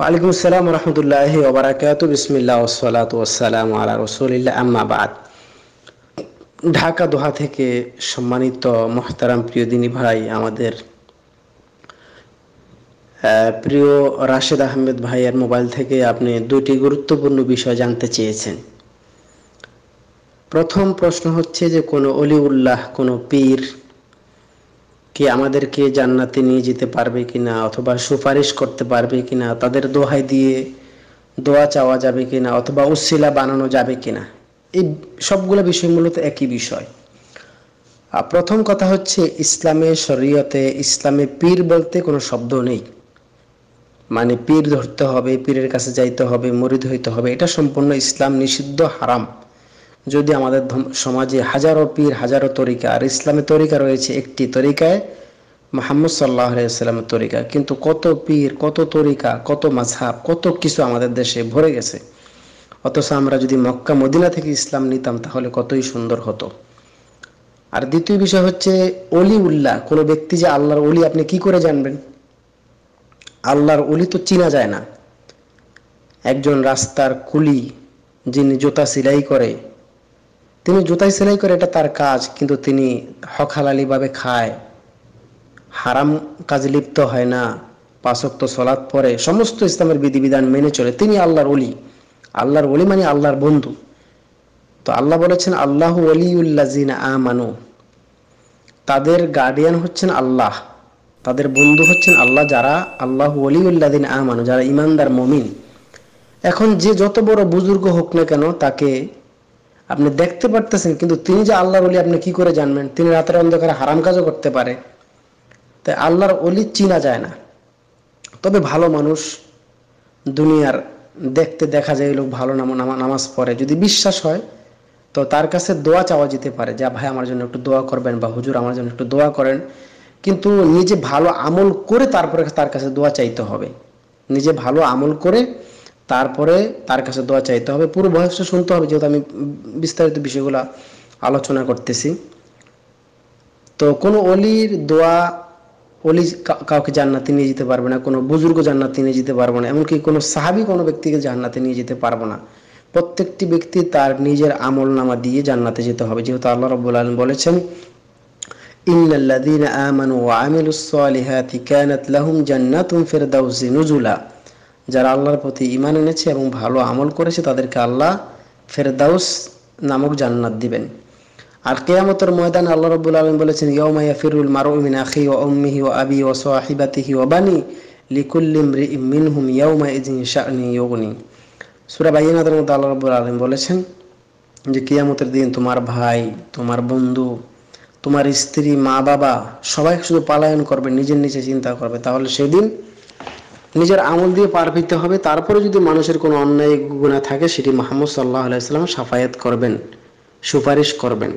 ওয়ালাইকুম আসসালাম রহমতুল্লাহ ওবরাকাত বিসমিল্লা ওসলাত ওসালাম আলা রসুলিল্লা আম্মাবাদ ঢাকা দোহা থেকে সম্মানিত মোহতারাম প্রিয়দিনী ভাই আমাদের প্রিয় রাশেদ আহমেদ ভাইয়ের মোবাইল থেকে আপনি দুটি গুরুত্বপূর্ণ বিষয় জানতে চেয়েছেন প্রথম প্রশ্ন হচ্ছে যে কোনো অলিউল্লাহ কোনো পীর কি আমাদেরকে জান্নাতে নিয়ে যেতে পারবে কিনা অথবা সুপারিশ করতে পারবে কিনা তাদের দোহাই দিয়ে দোয়া চাওয়া যাবে কিনা অথবা উসিলা বানানো যাবে কিনা এই সবগুলো বিষয় মূলত একই বিষয় প্রথম কথা হচ্ছে ইসলামে শরীয়তে ইসলামে পীর বলতে কোনো শব্দ নেই মানে পীর ধরতে হবে পীরের কাছে যাইতে হবে মরিদ হইতে হবে এটা সম্পূর্ণ ইসলাম নিষিদ্ধ হারাম যদি আমাদের সমাজে হাজারো পীর হাজারো তরিকা আর ইসলামের তরিকা রয়েছে একটি তরিকায় মোহাম্মদ সাল্লাহ আলাইসাল্লামের তরিকা কিন্তু কত পীর কত তরিকা কত মাঝহাব কত কিছু আমাদের দেশে ভরে গেছে অথচ আমরা যদি মক্কা মদিনা থেকে ইসলাম নিতাম তাহলে কতই সুন্দর হতো আর দ্বিতীয় বিষয় হচ্ছে অলি উল্লাহ কোনো ব্যক্তি যে আল্লাহর অলি আপনি কি করে জানবেন আল্লাহর অলি তো চিনা যায় না একজন রাস্তার কুলি যিনি জোতা সিলাই করে তিনি জুতাই সেলাই করে এটা তার কাজ কিন্তু তিনি হকহালালিভাবে খায় হারাম কাজে লিপ্ত হয় না পাশক্ত সলাদ পরে সমস্ত ইসলামের বিধিবিধান মেনে চলে তিনি আল্লাহর অলি আল্লাহর অলি মানে আল্লাহর বন্ধু তো আল্লাহ বলেছেন আল্লাহ অলিউল্লাজিন আমানু তাদের গার্ডিয়ান হচ্ছেন আল্লাহ তাদের বন্ধু হচ্ছেন আল্লাহ যারা আল্লাহ অলিউল্লাদিন আমানু যারা ইমানদার মমিন এখন যে যত বড় বুজুর্গ হোক না কেন তাকে আপনি দেখতে পারতেছেন কিন্তু তিনি যে আল্লাহর অলি আপনি কি করে জানবেন তিনি রাতের অন্ধকারে হারাম কাজও করতে পারে তাই আল্লাহর অলি চিনা যায় না তবে ভালো মানুষ দুনিয়ার দেখতে দেখা যায় লোক ভালো নামাজ পড়ে যদি বিশ্বাস হয় তো তার কাছে দোয়া চাওয়া যেতে পারে যা ভাই আমার জন্য একটু দোয়া করবেন বা হুজুর আমার জন্য একটু দোয়া করেন কিন্তু নিজে ভালো আমল করে তারপরে তার কাছে দোয়া চাইতে হবে নিজে ভালো আমল করে তারপরে তার কাছে দোয়া চাইতে হবে পুরো বয়সটা শুনতে হবে যেহেতু আমি বিস্তারিত বিষয়গুলো আলোচনা করতেছি তো কোনো অলির দোয়া অলি কাউকে জান্নাতে নিয়ে যেতে পারবে না কোনো বুজুর্গ জান্নাতে নিয়ে যেতে পারবে না এমনকি কোনো সাহাবি কোনো ব্যক্তিকে জান্নাতে নিয়ে যেতে পারবো না প্রত্যেকটি ব্যক্তি তার নিজের আমল নামা দিয়ে জান্নাতে যেতে হবে যেহেতু আল্লাহ রব্বুল আলম বলেছেন ইন্নাল্লাদিন আমানু ওয়া আমিলুস সালিহাতি কানাত লাহুম জান্নাতুন ফিরদাউসি নুজুলা যারা আল্লাহর প্রতি ইমান এনেছে এবং ভালো আমল করেছে তাদেরকে আল্লাহ ফেরদাউস নামক জান্নাত দিবেন আর কেয়ামতের ময়দান আল্লাহ রব্বুল আলম বলেছেন ইয়মাইয়া ফিরুল মারু মিন আখি ও উম্মিহি ও আবি ও সোয়াহিবাতিহি ও বানি লিকুল্লিম রি মিনহুম ইয়মা ইজিন শাহনি ইয়গনি সুরা বাইনাতের মধ্যে আল্লাহ রব্বুল আলম বলেছেন যে কেয়ামতের দিন তোমার ভাই তোমার বন্ধু তোমার স্ত্রী মা বাবা সবাই শুধু পালায়ন করবে নিজের নিজে চিন্তা করবে তাহলে সেদিন নিজের আমল দিয়ে পার পেতে হবে তারপরে যদি মানুষের কোনো অন্যায় গুণা থাকে সেটি মোহাম্মদ সাল্লাহ আলাইসাল্লাম সাফায়াত করবেন সুপারিশ করবেন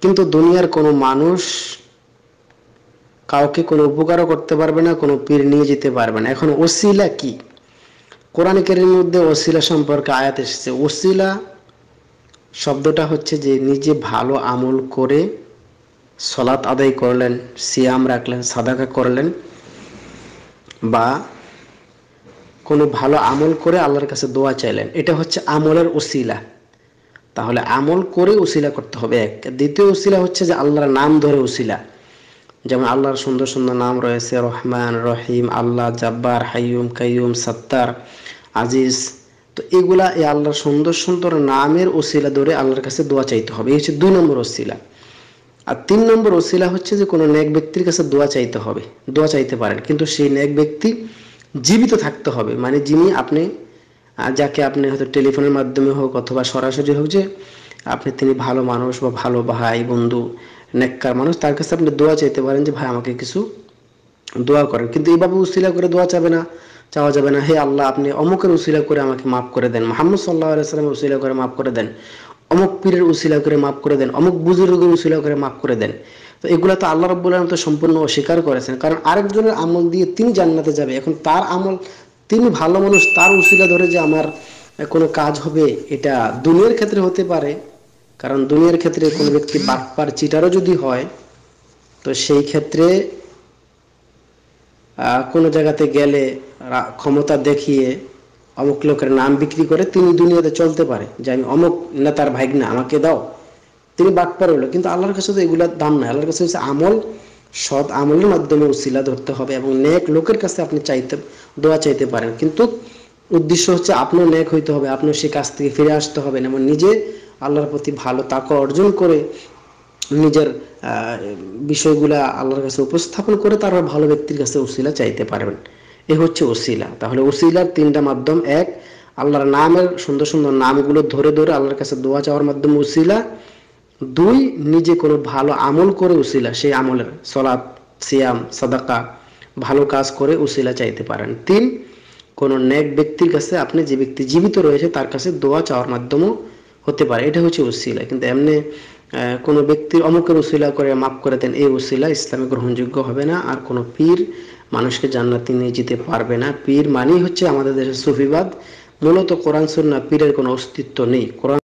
কিন্তু দুনিয়ার কোনো মানুষ কাউকে কোনো উপকারও করতে পারবে না কোনো পীর নিয়ে যেতে পারবে না এখন ওসিলা কি কোরআন কেরের মধ্যে ওসিলা সম্পর্কে আয়াত এসেছে ওসিলা শব্দটা হচ্ছে যে নিজে ভালো আমল করে সলাৎ আদায় করলেন সিয়াম রাখলেন সাদাকা করলেন বা কোনো ভালো আমল করে আল্লাহর কাছে দোয়া চাইলেন এটা হচ্ছে আমলের উসিলা তাহলে আমল করে উসিলা করতে হবে এক দ্বিতীয় উসিলা হচ্ছে যে আল্লাহর নাম ধরে উসিলা যেমন আল্লাহর সুন্দর সুন্দর নাম রয়েছে রহমান রহিম আল্লাহ জাব্বার হাইয়ুম কাইয়ুম সত্তার আজিজ তো এগুলা এই আল্লাহর সুন্দর সুন্দর নামের ওসিলা ধরে আল্লাহর কাছে দোয়া চাইতে হবে এই হচ্ছে দুই নম্বর ওসিলা আর তিন নম্বর ওসিলা হচ্ছে যে কোনো ন্যাক ব্যক্তির কাছে দোয়া চাইতে হবে দোয়া চাইতে পারেন কিন্তু সেই ন্যাক ব্যক্তি জীবিত থাকতে হবে মানে যিনি আপনি যাকে আপনি হয়তো টেলিফোনের মাধ্যমে হোক অথবা সরাসরি হোক যে আপনি তিনি ভালো মানুষ বা ভালো ভাই বন্ধু নেককার মানুষ তার কাছে আপনি দোয়া চাইতে পারেন যে ভাই আমাকে কিছু দোয়া করেন কিন্তু এইভাবে উসিলা করে দোয়া চাবে না চাওয়া যাবে না হে আল্লাহ আপনি অমুকের উসিলা করে আমাকে মাফ করে দেন মোহাম্মদ সাল্লাহ সাল্লামের উসিলা করে মাফ করে দেন অমুক পীরের উসিলা করে মাফ করে দেন অমুক বুজুর্গের উসিলা করে মাফ করে দেন তো এগুলা তো আল্লাহ রব্বুল আলম তো সম্পূর্ণ অস্বীকার করেছেন কারণ আরেকজনের আমল দিয়ে তিনি জান্নাতে যাবে এখন তার আমল তিনি ভালো মানুষ তার উসিলা ধরে যে আমার কোনো কাজ হবে এটা দুনিয়ার ক্ষেত্রে হতে পারে কারণ দুনিয়ার ক্ষেত্রে কোনো ব্যক্তি বাটপার চিটারও যদি হয় তো সেই ক্ষেত্রে কোনো জায়গাতে গেলে ক্ষমতা দেখিয়ে অমুক লোকের নাম বিক্রি করে তিনি দুনিয়াতে চলতে পারে যে আমি অমুক নেতার ভাগনা আমাকে দাও তিনি পারে হলো কিন্তু আল্লাহর কাছে তো এগুলার দাম নাই আল্লাহর কাছে হচ্ছে আমল সৎ আমলের মাধ্যমে উশিলা ধরতে হবে এবং ন্যাক লোকের কাছে আপনি চাইতে দোয়া চাইতে পারেন কিন্তু উদ্দেশ্য হচ্ছে আপনার ন্যাক হইতে হবে আপনার সে কাছ থেকে ফিরে আসতে হবে এবং নিজে আল্লাহর প্রতি ভালো তাক অর্জন করে নিজের বিষয়গুলা আল্লাহর কাছে উপস্থাপন করে তারা ভালো ব্যক্তির কাছে উশিলা চাইতে পারবেন এ হচ্ছে ওসিলা তাহলে ওসিলার তিনটা মাধ্যম এক আল্লাহর নামের সুন্দর সুন্দর নামগুলো ধরে ধরে আল্লাহর কাছে দোয়া চাওয়ার মাধ্যমে ওসিলা দুই নিজে কোনো ভালো আমল করে উসিলা সেই আমলের সলাপ সিয়াম সাদাকা ভালো কাজ করে উসিলা চাইতে পারেন তিন কোন নেক ব্যক্তির কাছে আপনি যে ব্যক্তি জীবিত রয়েছে তার কাছে দোয়া চাওয়ার মাধ্যমেও হতে পারে এটা হচ্ছে উসিলা কিন্তু এমনি কোনো ব্যক্তির অমুকের উসিলা করে মাফ করে দেন এই উসিলা ইসলামে গ্রহণযোগ্য হবে না আর কোনো পীর মানুষকে জান্নাতি নিয়ে যেতে পারবে না পীর মানেই হচ্ছে আমাদের দেশের সুফিবাদ মূলত কোরআন সুন্না পীরের কোনো অস্তিত্ব নেই কোরআন